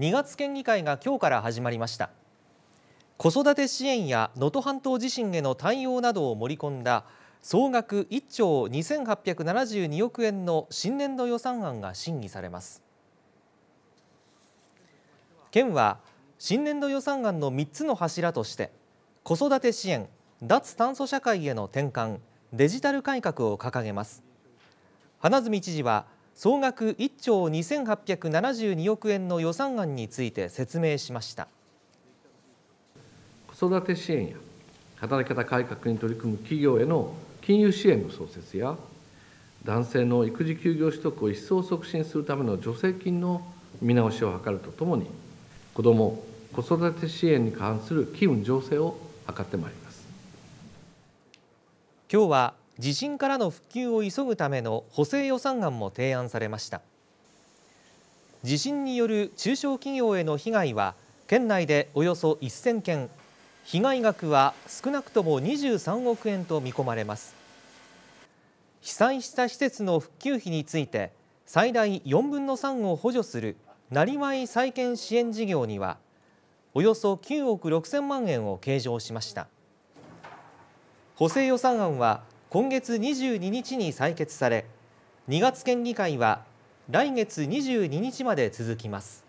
2月県議会が今日から始まりました子育て支援や能登半島地震への対応などを盛り込んだ総額1兆2872億円の新年度予算案が審議されます県は新年度予算案の3つの柱として子育て支援脱炭素社会への転換デジタル改革を掲げます花角知事は総額1兆2872億円の予算案について説明しました子育て支援や働き方改革に取り組む企業への金融支援の創設や男性の育児休業取得を一層促進するための助成金の見直しを図るとともに子ども子育て支援に関する機運醸成を図ってまいります今日は地震からの復旧を急ぐための補正予算案も提案されました地震による中小企業への被害は県内でおよそ1000件被害額は少なくとも23億円と見込まれます被災した施設の復旧費について最大4分の3を補助するなりわい再建支援事業にはおよそ9億6000万円を計上しました補正予算案は今月22日に採決され2月県議会は来月22日まで続きます。